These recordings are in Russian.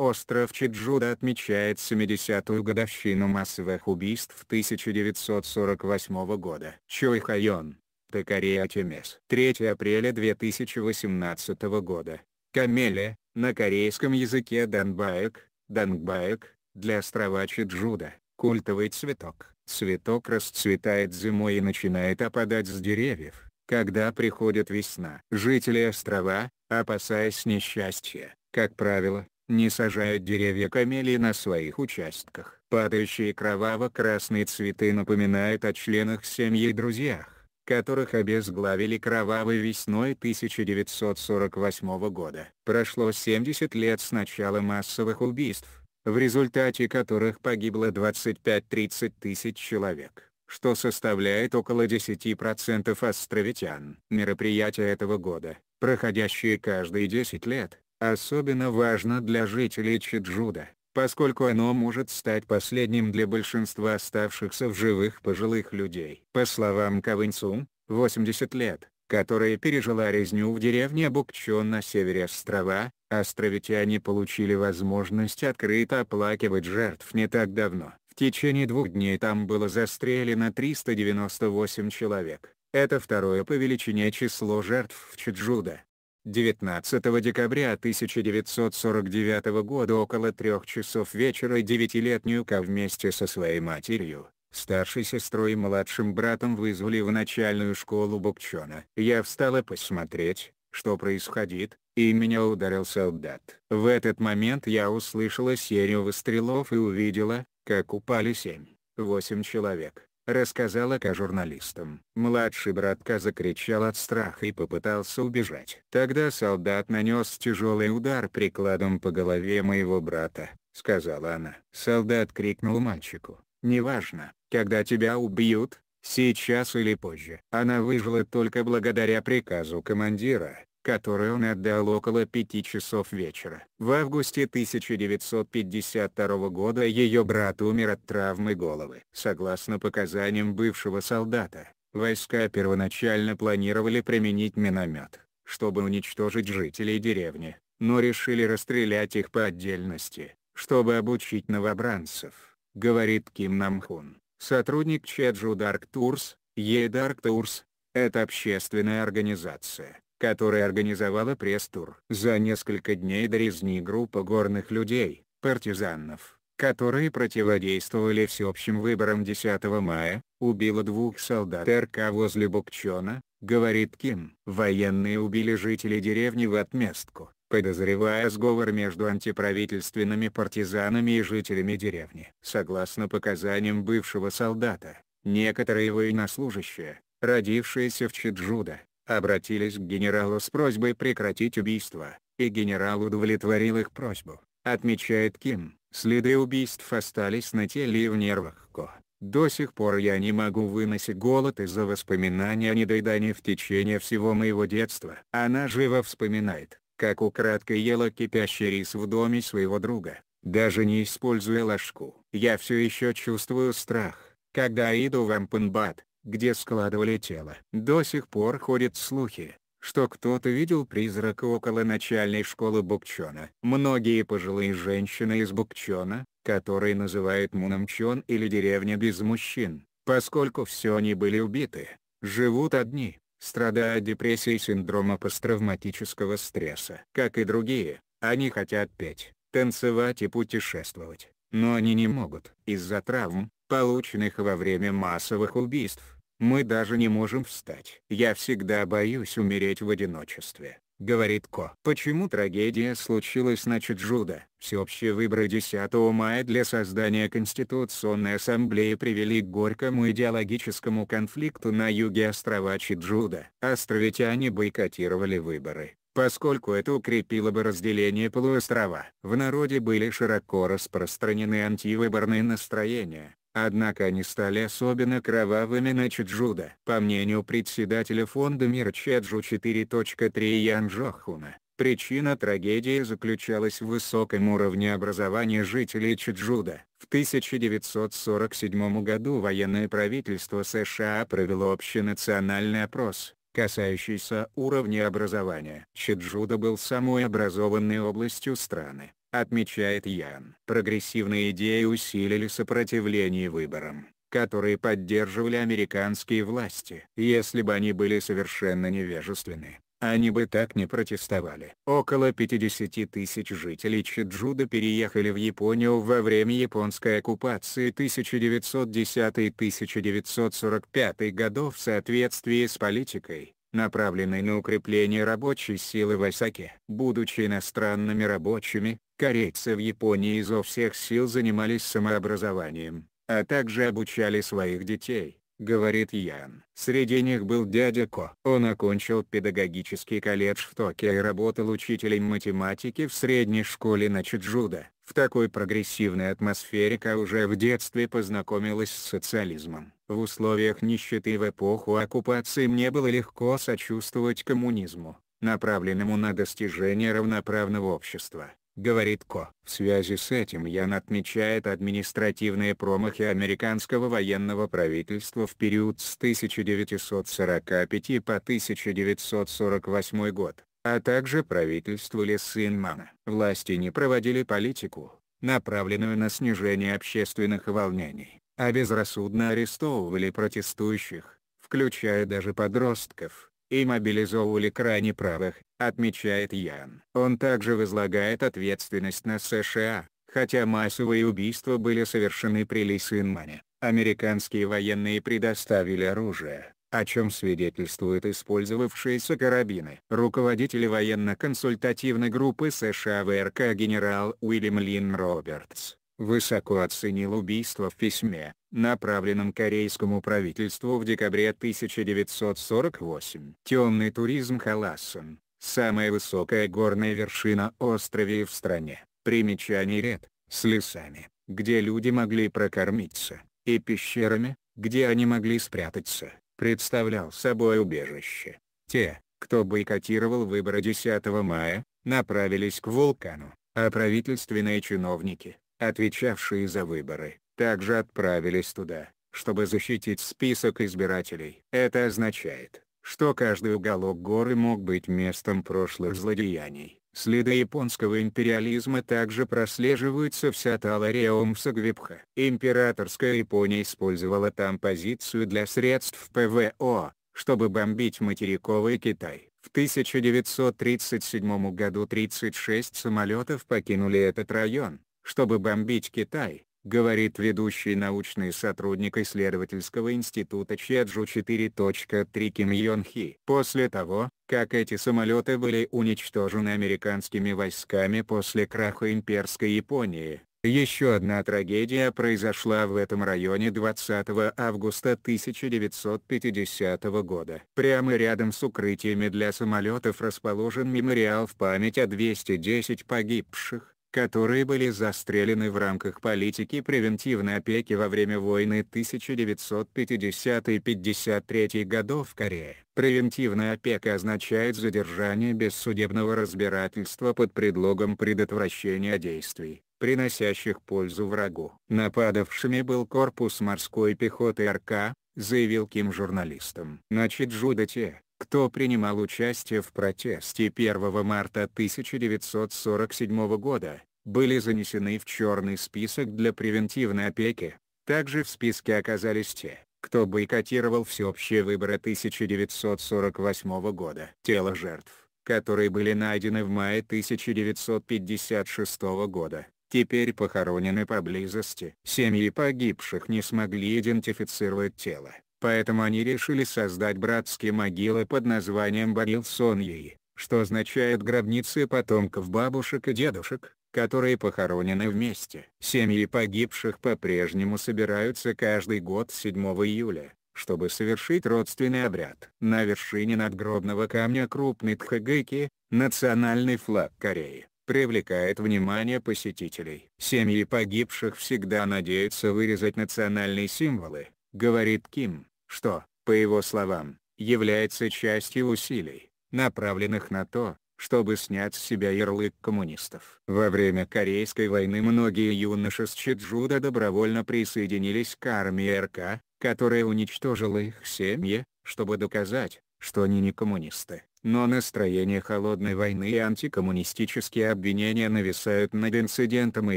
Остров Чеджуда отмечает 70-ю годовщину массовых убийств 1948 года. Чой Хайон. Токарея Тюмес. 3 апреля 2018 года. Камеле, на корейском языке Данбаек, Дангбаек, для острова Чеджуда, культовый цветок. Цветок расцветает зимой и начинает опадать с деревьев, когда приходит весна. Жители острова, опасаясь несчастья, как правило, не сажают деревья камелии на своих участках. Падающие кроваво-красные цветы напоминают о членах семьи и друзьях, которых обезглавили кровавой весной 1948 года. Прошло 70 лет с начала массовых убийств, в результате которых погибло 25-30 тысяч человек что составляет около 10% островитян. Мероприятие этого года, проходящее каждые 10 лет, особенно важно для жителей Чеджуда, поскольку оно может стать последним для большинства оставшихся в живых пожилых людей. По словам Кавынцу, 80 лет, которая пережила резню в деревне Букчон на севере острова, островитяне получили возможность открыто оплакивать жертв не так давно. В течение двух дней там было застрелено 398 человек. Это второе по величине число жертв в Чеджуда. 19 декабря 1949 года около трех часов вечера девятилетнюю Ка вместе со своей матерью, старшей сестрой и младшим братом вызвали в начальную школу Букчона. Я встала посмотреть, что происходит, и меня ударил солдат. В этот момент я услышала серию выстрелов и увидела, как упали семь, восемь человек рассказала к журналистам. Младший братка закричал от страха и попытался убежать. Тогда солдат нанес тяжелый удар прикладом по голове моего брата, сказала она. Солдат крикнул мальчику, «Неважно, когда тебя убьют, сейчас или позже». Она выжила только благодаря приказу командира, которую он отдал около пяти часов вечера. В августе 1952 года ее брат умер от травмы головы. Согласно показаниям бывшего солдата, войска первоначально планировали применить миномет, чтобы уничтожить жителей деревни, но решили расстрелять их по отдельности, чтобы обучить новобранцев, говорит Ким Намхун, сотрудник Чеджу Дарк Турс, Е Дарк Турс, это общественная организация, которая организовала пресс-тур. За несколько дней до резни группа горных людей, партизанов, которые противодействовали всеобщим выборам 10 мая, убила двух солдат РК возле Букчона, говорит Ким. Военные убили жителей деревни в отместку, подозревая сговор между антиправительственными партизанами и жителями деревни. Согласно показаниям бывшего солдата, некоторые военнослужащие, родившиеся в Чеджуда, обратились к генералу с просьбой прекратить убийство, и генерал удовлетворил их просьбу, отмечает Ким. Следы убийств остались на теле и в нервах Ко. До сих пор я не могу выносить голод из-за воспоминаний о недоедании в течение всего моего детства. Она живо вспоминает, как украдкой ела кипящий рис в доме своего друга, даже не используя ложку. Я все еще чувствую страх, когда иду в Ампенбад, где складывали тело. До сих пор ходят слухи, что кто-то видел призрака около начальной школы Букчона. Многие пожилые женщины из Букчона, которые называют Мунамчон или деревня без мужчин, поскольку все они были убиты, живут одни, страдая от депрессии и синдрома посттравматического стресса. Как и другие, они хотят петь, танцевать и путешествовать, но они не могут. Из-за травм, полученных во время массовых убийств. Мы даже не можем встать. Я всегда боюсь умереть в одиночестве, говорит Ко. Почему трагедия случилась на Чеджуда? Всеобщие выборы 10 мая для создания Конституционной Ассамблеи привели к горькому идеологическому конфликту на юге острова Чеджуда. Островитяне бойкотировали выборы поскольку это укрепило бы разделение полуострова. В народе были широко распространены антивыборные настроения, Однако они стали особенно кровавыми на Чеджуда. По мнению председателя фонда мир Чеджу 4.3 Ян Джохуна, причина трагедии заключалась в высоком уровне образования жителей Чеджуда. В 1947 году военное правительство США провело общенациональный опрос, касающийся уровня образования. Чеджуда был самой образованной областью страны отмечает Ян. Прогрессивные идеи усилили сопротивление выборам, которые поддерживали американские власти. Если бы они были совершенно невежественны, они бы так не протестовали. Около 50 тысяч жителей Чеджуда переехали в Японию во время японской оккупации 1910-1945 годов в соответствии с политикой, направленной на укрепление рабочей силы в Осаке. Будучи иностранными рабочими, Корейцы в Японии изо всех сил занимались самообразованием, а также обучали своих детей, говорит Ян. Среди них был дядя Ко. Он окончил педагогический колледж в Токио и работал учителем математики в средней школе на Чеджуда. В такой прогрессивной атмосфере Ка уже в детстве познакомилась с социализмом. В условиях нищеты в эпоху оккупации мне было легко сочувствовать коммунизму направленному на достижение равноправного общества говорит Ко. В связи с этим Ян отмечает административные промахи американского военного правительства в период с 1945 по 1948 год, а также правительству Лессинмана. Власти не проводили политику, направленную на снижение общественных волнений, а безрассудно арестовывали протестующих, включая даже подростков и мобилизовывали крайне правых, отмечает Ян. Он также возлагает ответственность на США, хотя массовые убийства были совершены при Лисинмане. Американские военные предоставили оружие, о чем свидетельствуют использовавшиеся карабины. Руководитель военно-консультативной группы США ВРК генерал Уильям Лин Робертс высоко оценил убийство в письме, направленном корейскому правительству в декабре 1948. Темный туризм Халасан – самая высокая горная вершина острове и в стране. Примечание ред, с лесами, где люди могли прокормиться, и пещерами, где они могли спрятаться, представлял собой убежище. Те, кто бойкотировал выборы 10 мая, направились к вулкану, а правительственные чиновники, отвечавшие за выборы, также отправились туда, чтобы защитить список избирателей. Это означает, что каждый уголок горы мог быть местом прошлых злодеяний. Следы японского империализма также прослеживаются в Саталареум Сагвипха. Императорская Япония использовала там позицию для средств ПВО, чтобы бомбить материковый Китай. В 1937 году 36 самолетов покинули этот район, чтобы бомбить Китай, говорит ведущий научный сотрудник исследовательского института Чеджу 4.3 Ким Йон Хи. После того, как эти самолеты были уничтожены американскими войсками после краха имперской Японии, еще одна трагедия произошла в этом районе 20 августа 1950 года. Прямо рядом с укрытиями для самолетов расположен мемориал в память о 210 погибших, которые были застрелены в рамках политики превентивной опеки во время войны 1950-53 годов в Корее. Превентивная опека означает задержание без судебного разбирательства под предлогом предотвращения действий, приносящих пользу врагу. Нападавшими был корпус морской пехоты РК, заявил Ким журналистам. На Чиджудате, кто принимал участие в протесте 1 марта 1947 года, были занесены в черный список для превентивной опеки. Также в списке оказались те, кто бойкотировал всеобщие выборы 1948 года. Тело жертв, которые были найдены в мае 1956 года, теперь похоронены поблизости. Семьи погибших не смогли идентифицировать тело поэтому они решили создать братские могилы под названием Барил Соньи, что означает гробницы потомков бабушек и дедушек, которые похоронены вместе. Семьи погибших по-прежнему собираются каждый год 7 июля, чтобы совершить родственный обряд. На вершине надгробного камня крупный тхэгэки, национальный флаг Кореи, привлекает внимание посетителей. Семьи погибших всегда надеются вырезать национальные символы, говорит Ким что, по его словам, является частью усилий, направленных на то, чтобы снять с себя ярлык коммунистов. Во время Корейской войны многие юноши с Чеджуда добровольно присоединились к армии РК, которая уничтожила их семьи, чтобы доказать, что они не коммунисты. Но настроение холодной войны и антикоммунистические обвинения нависают над инцидентом и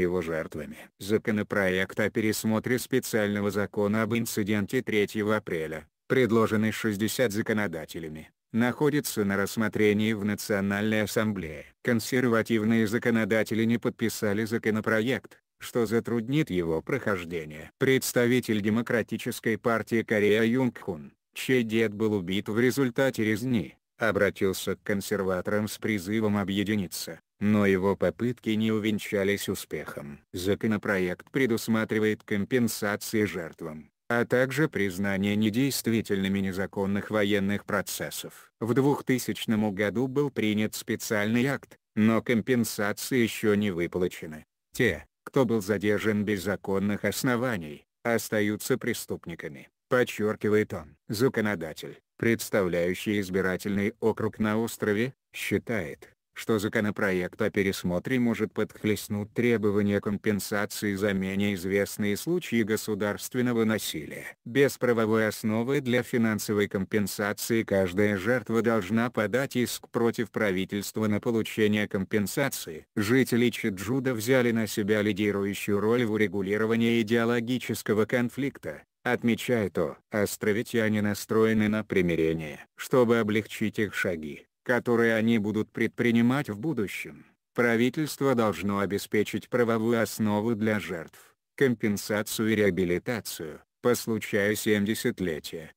его жертвами. Законопроект о пересмотре специального закона об инциденте 3 апреля, предложенный 60 законодателями, находится на рассмотрении в Национальной Ассамблее. Консервативные законодатели не подписали законопроект, что затруднит его прохождение. Представитель Демократической партии Корея Юнг Хун, чей дед был убит в результате резни, обратился к консерваторам с призывом объединиться, но его попытки не увенчались успехом. Законопроект предусматривает компенсации жертвам, а также признание недействительными незаконных военных процессов. В 2000 году был принят специальный акт, но компенсации еще не выплачены. Те, кто был задержан без законных оснований, остаются преступниками, подчеркивает он. Законодатель представляющий избирательный округ на острове, считает, что законопроект о пересмотре может подхлестнуть требования компенсации за менее известные случаи государственного насилия. Без правовой основы для финансовой компенсации каждая жертва должна подать иск против правительства на получение компенсации. Жители Чеджуда взяли на себя лидирующую роль в урегулировании идеологического конфликта, Отмечая то, островитяне настроены на примирение, чтобы облегчить их шаги, которые они будут предпринимать в будущем. Правительство должно обеспечить правовую основу для жертв, компенсацию и реабилитацию, по случаю 70-летия,